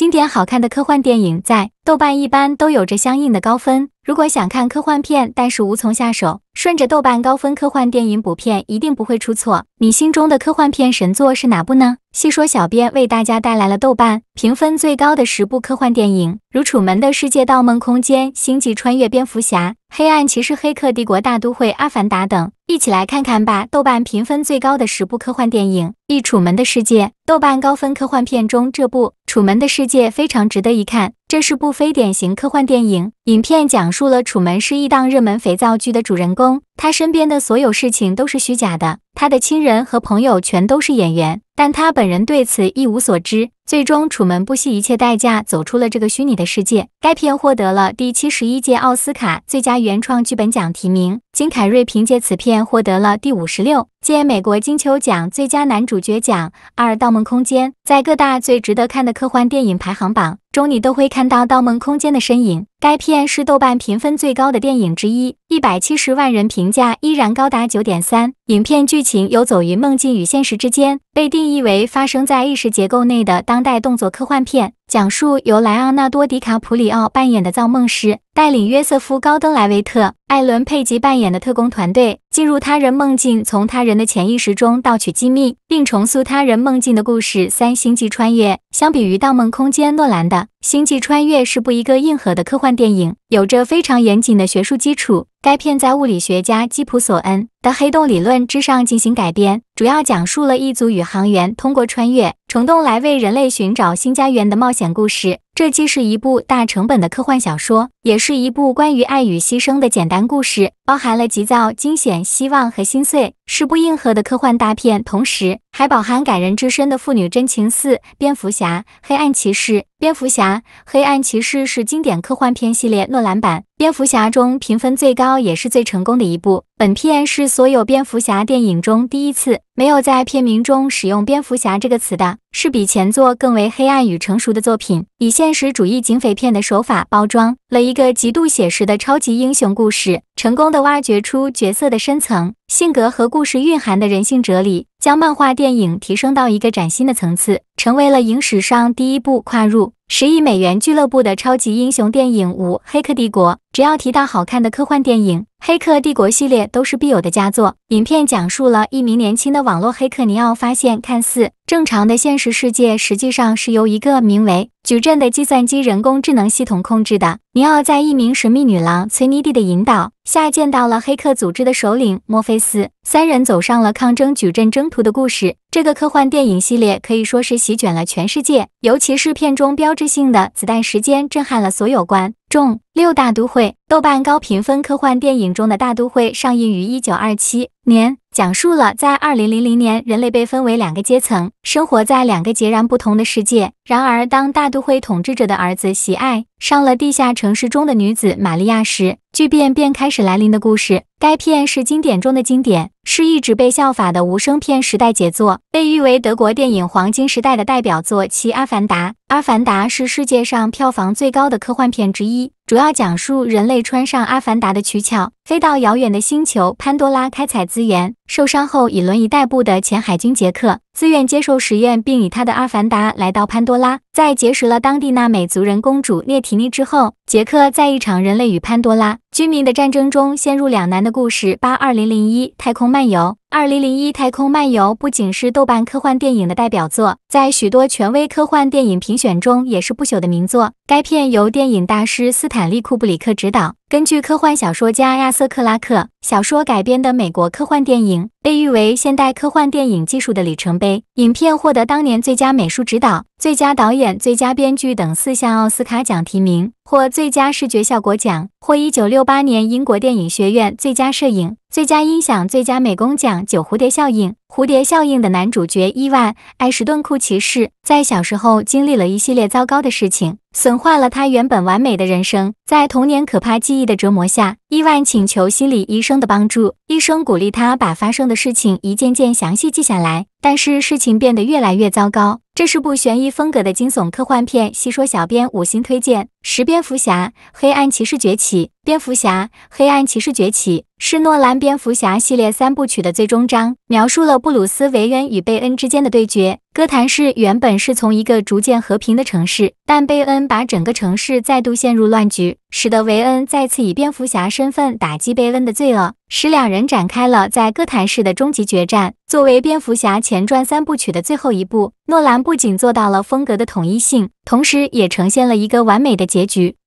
经典好看的科幻电影在。豆瓣一般都有着相应的高分，如果想看科幻片，但是无从下手，顺着豆瓣高分科幻电影补片一定不会出错。你心中的科幻片神作是哪部呢？细说，小编为大家带来了豆瓣评分最高的十部科幻电影，如《楚门的世界》《盗梦空间》《星际穿越》《蝙蝠侠》《黑暗骑士》《黑客帝国》《大都会》《阿凡达》等，一起来看看吧。豆瓣评分最高的十部科幻电影一《楚门的世界》豆瓣高分科幻片中，这部《楚门的世界》非常值得一看。这是部非典型科幻电影。影片讲述了楚门是一档热门肥皂剧的主人公，他身边的所有事情都是虚假的，他的亲人和朋友全都是演员，但他本人对此一无所知。最终，楚门不惜一切代价走出了这个虚拟的世界。该片获得了第七十一届奥斯卡最佳原创剧本奖提名，金凯瑞凭借此片获得了第五十六。借美国金球奖最佳男主角奖，《二盗梦空间》在各大最值得看的科幻电影排行榜中，你都会看到《盗梦空间》的身影。该片是豆瓣评分最高的电影之一，一百七十万人评价依然高达九点三。影片剧情游走于梦境与现实之间，被定义为发生在意识结构内的当代动作科幻片。讲述由莱昂纳多·迪卡普里奥扮演的造梦师，带领约瑟夫·高登·莱维特、艾伦·佩吉扮演的特工团队进入他人梦境，从他人的潜意识中盗取机密，并重塑他人梦境的故事。三星际穿越，相比于《盗梦空间》，诺兰的《星际穿越》是部一个硬核的科幻电影，有着非常严谨的学术基础。该片在物理学家基普·索恩的黑洞理论之上进行改编，主要讲述了，一组宇航员通过穿越。虫洞来为人类寻找新家园的冒险故事，这既是一部大成本的科幻小说，也是一部关于爱与牺牲的简单故事，包含了急躁、惊险、希望和心碎，是部硬核的科幻大片，同时还饱含感人至深的父女真情。四、蝙蝠侠：黑暗骑士。蝙蝠侠：黑暗骑士是经典科幻片系列诺兰版蝙蝠侠中评分最高也是最成功的一部。本片是所有蝙蝠侠电影中第一次没有在片名中使用蝙蝠侠这个词的。是比前作更为黑暗与成熟的作品，以现实主义警匪片的手法包装了一个极度写实的超级英雄故事，成功的挖掘出角色的深层性格和故事蕴含的人性哲理，将漫画电影提升到一个崭新的层次，成为了影史上第一部跨入十亿美元俱乐部的超级英雄电影。五《黑客帝国》，只要提到好看的科幻电影，《黑客帝国》系列都是必有的佳作。影片讲述了一名年轻的网络黑客尼奥发现看似正常的现实世界实际上是由一个名为矩阵的计算机人工智能系统控制的。尼奥在一名神秘女郎崔妮蒂的引导下，见到了黑客组织的首领墨菲斯，三人走上了抗争矩阵征途的故事。这个科幻电影系列可以说是席卷了全世界，尤其是片中标志性的子弹时间震撼了所有观众。六大都会，豆瓣高评分科幻电影中的大都会上映于一九二七年。讲述了在二零零零年，人类被分为两个阶层，生活在两个截然不同的世界。然而，当大都会统治者的儿子喜爱上了地下城市中的女子玛利亚时，巨变便开始来临的故事。该片是经典中的经典，是一直被效法的无声片时代杰作，被誉为德国电影黄金时代的代表作。其《阿凡达》，《阿凡达》是世界上票房最高的科幻片之一，主要讲述人类穿上阿凡达的躯壳，飞到遥远的星球潘多拉开采资源。受伤后以轮椅代步的前海军杰克，自愿接受实验，并以他的阿凡达来到潘多拉，在结识了当地纳美族人公主列提妮之后，杰克在一场人类与潘多拉。居民的战争中陷入两难的故事。八二零零一，太空漫游。二零零一《太空漫游》不仅是豆瓣科幻电影的代表作，在许多权威科幻电影评选中也是不朽的名作。该片由电影大师斯坦利·库布里克执导，根据科幻小说家亚瑟·克拉克小说改编的美国科幻电影，被誉为现代科幻电影技术的里程碑。影片获得当年最佳美术指导、最佳导演、最佳编剧等四项奥斯卡奖提名，获最佳视觉效果奖，获一九六八年英国电影学院最佳摄影。最佳音响、最佳美工奖，《九蝴蝶效应》。蝴蝶效应的男主角伊万·艾什顿·库奇士在小时候经历了一系列糟糕的事情，损坏了他原本完美的人生。在童年可怕记忆的折磨下，伊万请求心理医生的帮助。医生鼓励他把发生的事情一件件详细记下来，但是事情变得越来越糟糕。这是部悬疑风格的惊悚科幻片，细说，小编五星推荐。《十蝙蝠侠：黑暗骑士崛起》《蝙蝠侠：黑暗骑士崛起》是诺兰蝙蝠侠系列三部曲的最终章，描述了布鲁斯·韦恩与贝恩之间的对决。哥谭市原本是从一个逐渐和平的城市，但贝恩把整个城市再度陷入乱局，使得韦恩再次以蝙蝠侠身份打击贝恩的罪恶，使两人展开了在哥谭市的终极决战。作为蝙蝠侠前传三部曲的最后一部，诺兰不仅做到了风格的统一性。同时也呈现了一个完美的结局。